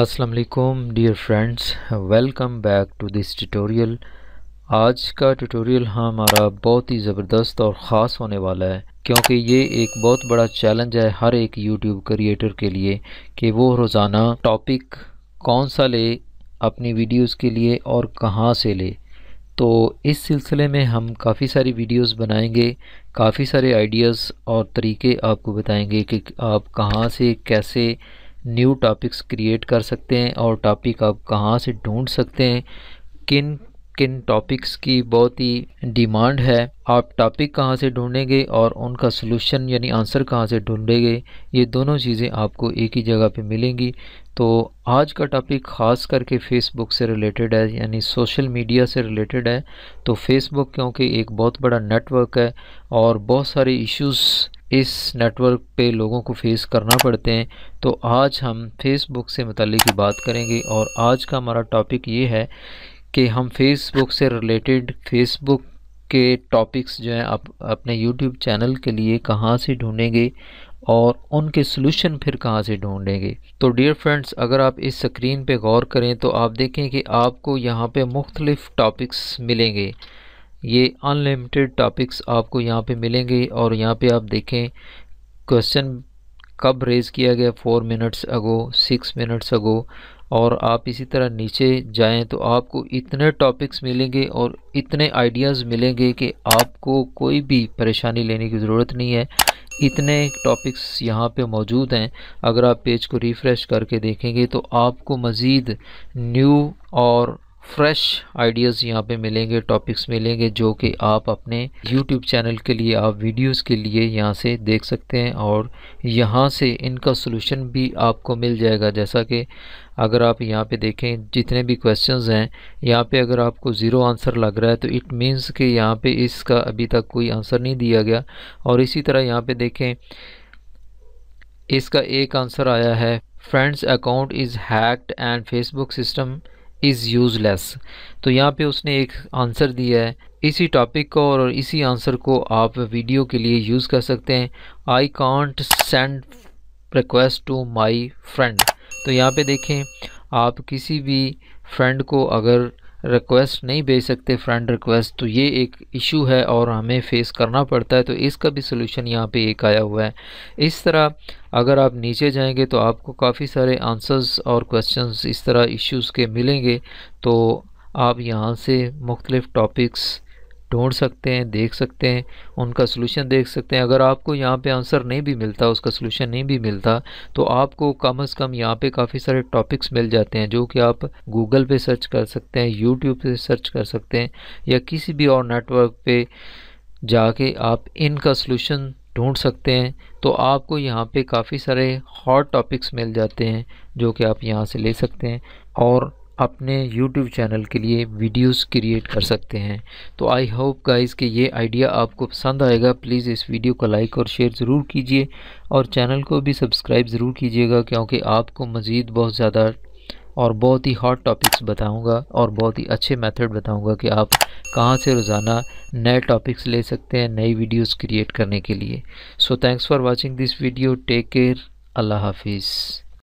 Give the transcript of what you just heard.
Aslam dear friends welcome back to this tutorial आज का tutorial हमारा बहुत ही ज़बरदस्त और ख़ास होने वाला है क्योंकि ये एक बहुत बड़ा चैलेंज है हर एक यूट्यूब क्रिएटर के लिए कि वो रोज़ाना टॉपिक कौन सा ले अपनी वीडियोस के लिए और कहाँ से ले तो इस सिलसिले में हम काफ़ी सारी वीडियोस बनाएंगे काफ़ी सारे आइडियाज़ और तरीके आपको बताएंगे कि आप कहाँ से कैसे न्यू टॉपिक्स क्रिएट कर सकते हैं और टॉपिक आप कहाँ से ढूंढ सकते हैं किन किन टॉपिक्स की बहुत ही डिमांड है आप टॉपिक कहाँ से ढूंढेंगे और उनका सलूशन यानी आंसर कहाँ से ढूंढेंगे ये दोनों चीज़ें आपको एक ही जगह पे मिलेंगी तो आज का टॉपिक ख़ास करके फेसबुक से रिलेटेड है यानी सोशल मीडिया से रिलेटेड है तो फेसबुक क्योंकि एक बहुत बड़ा नेटवर्क है और बहुत सारे इश्यूज़ इस नेटवर्क पे लोगों को फेस करना पड़ते हैं तो आज हम फेसबुक से मुतल की बात करेंगे और आज का हमारा टॉपिक ये है कि हम फेसबुक से रिलेटेड फेसबुक के टॉपिक्स जो हैं आप अपने यूट्यूब चैनल के लिए कहाँ से ढूंढेंगे और उनके सोल्यूशन फिर कहाँ से ढूंढेंगे तो डियर फ्रेंड्स अगर आप इस स्क्रीन पे गौर करें तो आप देखें कि आपको यहाँ पे मुख्तलिफ़ टॉपिक्स मिलेंगे ये अनलिमिटेड टॉपिक्स आपको यहाँ पे मिलेंगे और यहाँ पे आप देखें क्वेश्चन कब रेज़ किया गया four minutes ago six minutes ago और आप इसी तरह नीचे जाएं तो आपको इतने टॉपिक्स मिलेंगे और इतने आइडियाज़ मिलेंगे कि आपको कोई भी परेशानी लेने की ज़रूरत नहीं है इतने टॉपिक्स यहाँ पे मौजूद हैं अगर आप पेज को रिफ़्रेश करके देखेंगे तो आपको मज़ीद न्यू और फ्रेश आइडियाज़ यहाँ पे मिलेंगे टॉपिक्स मिलेंगे जो कि आप अपने यूट्यूब चैनल के लिए आप वीडियोस के लिए यहाँ से देख सकते हैं और यहाँ से इनका सलूशन भी आपको मिल जाएगा जैसा कि अगर आप यहाँ पे देखें जितने भी क्वेश्चंस हैं यहाँ पे अगर आपको ज़ीरो आंसर लग रहा है तो इट मीन्स कि यहाँ पर इसका अभी तक कोई आंसर नहीं दिया गया और इसी तरह यहाँ पर देखें इसका एक आंसर आया है friends account is hacked and Facebook system is useless तो यहाँ पे उसने एक आंसर दिया है इसी टॉपिक को और इसी आंसर को आप वीडियो के लिए यूज़ कर सकते हैं I can't send request to my friend तो यहाँ पे देखें आप किसी भी फ्रेंड को अगर रिक्वेस्ट नहीं भेज सकते फ्रेंड रिक्वेस्ट तो ये एक इशू है और हमें फेस करना पड़ता है तो इसका भी सोल्यूशन यहाँ पे एक आया हुआ है इस तरह अगर आप नीचे जाएंगे तो आपको काफ़ी सारे आंसर्स और क्वेश्चंस इस तरह इश्यूज के मिलेंगे तो आप यहाँ से मुख्तलिफ़ टॉपिक्स ढूंढ सकते हैं देख सकते हैं उनका सोल्यूशन देख सकते हैं अगर आपको यहाँ पे आंसर नहीं भी मिलता उसका सोल्यूशन नहीं भी मिलता तो आपको कम अज़ कम यहाँ पे काफ़ी सारे टॉपिक्स मिल जाते हैं जो कि आप गूगल पे सर्च कर सकते हैं यूट्यूब पे सर्च कर सकते हैं या किसी भी और नेटवर्क पे जाके आप इनका सोल्यूशन ढूंढ सकते हैं तो आपको यहाँ पे काफ़ी सारे हॉट टॉपिक्स मिल जाते हैं जो कि आप यहाँ से ले सकते हैं और अपने YouTube चैनल के लिए वीडियोस क्रिएट कर सकते हैं तो आई होप गाइस कि ये आइडिया आपको पसंद आएगा प्लीज़ इस वीडियो को लाइक और शेयर ज़रूर कीजिए और चैनल को भी सब्सक्राइब ज़रूर कीजिएगा क्योंकि आपको मज़ीद बहुत ज़्यादा और बहुत ही हॉट टॉपिक्स बताऊंगा और बहुत ही अच्छे मेथड बताऊंगा कि आप कहाँ से रोज़ाना नए टॉपिक्स ले सकते हैं नई वीडियोस क्रिएट करने के लिए so thanks for watching this video take care अल्लाह हाफिज़